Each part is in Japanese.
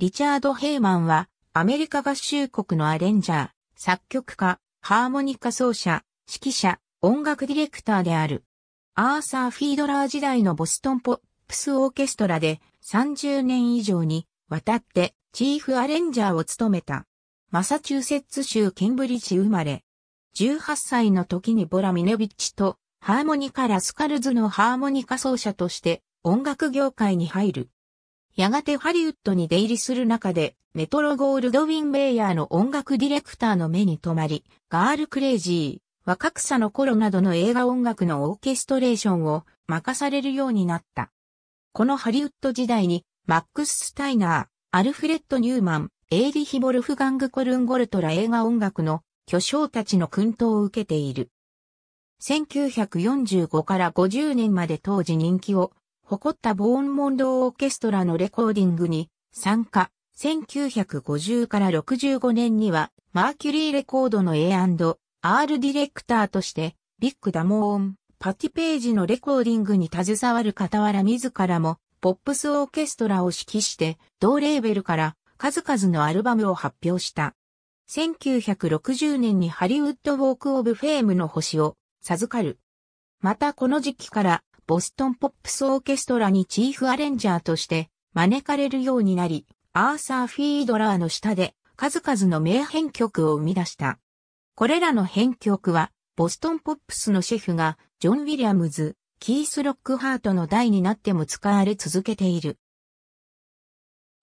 リチャード・ヘイマンは、アメリカ合衆国のアレンジャー、作曲家、ハーモニカ奏者、指揮者、音楽ディレクターである。アーサー・フィードラー時代のボストンポップスオーケストラで30年以上にわたってチーフアレンジャーを務めた。マサチューセッツ州ケンブリッジ生まれ。18歳の時にボラ・ミネビッチとハーモニカ・ラスカルズのハーモニカ奏者として音楽業界に入る。やがてハリウッドに出入りする中で、メトロゴールドウィン・メイヤーの音楽ディレクターの目に留まり、ガール・クレイジー、若草の頃などの映画音楽のオーケストレーションを任されるようになった。このハリウッド時代に、マックス・スタイナー、アルフレッド・ニューマン、エイリヒ・ボルフガング・コルンゴルトら映画音楽の巨匠たちの訓陶を受けている。1945から50年まで当時人気を誇ったボーンモンドオーケストラのレコーディングに参加。1950から65年にはマーキュリーレコードの A&R ディレクターとしてビッグダモーン、パティページのレコーディングに携わる傍ら自らもポップスオーケストラを指揮して同レーベルから数々のアルバムを発表した。1960年にハリウッドウォークオブフェームの星を授かる。またこの時期からボストンポップスオーケストラにチーフアレンジャーとして招かれるようになり、アーサー・フィードラーの下で数々の名編曲を生み出した。これらの編曲は、ボストンポップスのシェフが、ジョン・ウィリアムズ、キース・ロックハートの代になっても使われ続けている。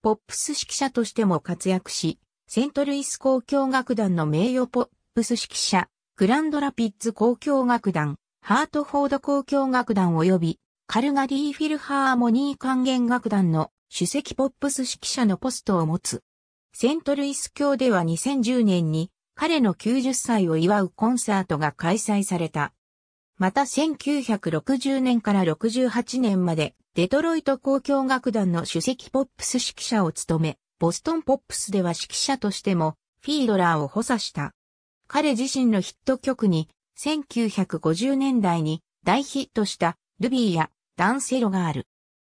ポップス指揮者としても活躍し、セントルイス交響楽団の名誉ポップス指揮者、グランドラピッツ交響楽団、ハートフォード交響楽団及びカルガリーフィルハーモニー管弦楽団の首席ポップス指揮者のポストを持つ。セントルイス教では2010年に彼の90歳を祝うコンサートが開催された。また1960年から68年までデトロイト交響楽団の首席ポップス指揮者を務め、ボストンポップスでは指揮者としてもフィードラーを補佐した。彼自身のヒット曲に1950年代に大ヒットしたルビーやダンセロがある。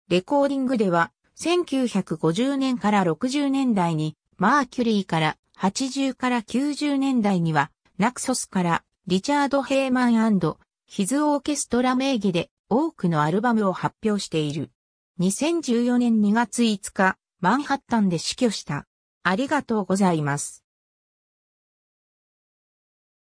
レコーディングでは1950年から60年代にマーキュリーから80から90年代にはナクソスからリチャード・ヘイマンヒズ・オーケストラ名義で多くのアルバムを発表している。2014年2月5日、マンハッタンで死去した。ありがとうございます。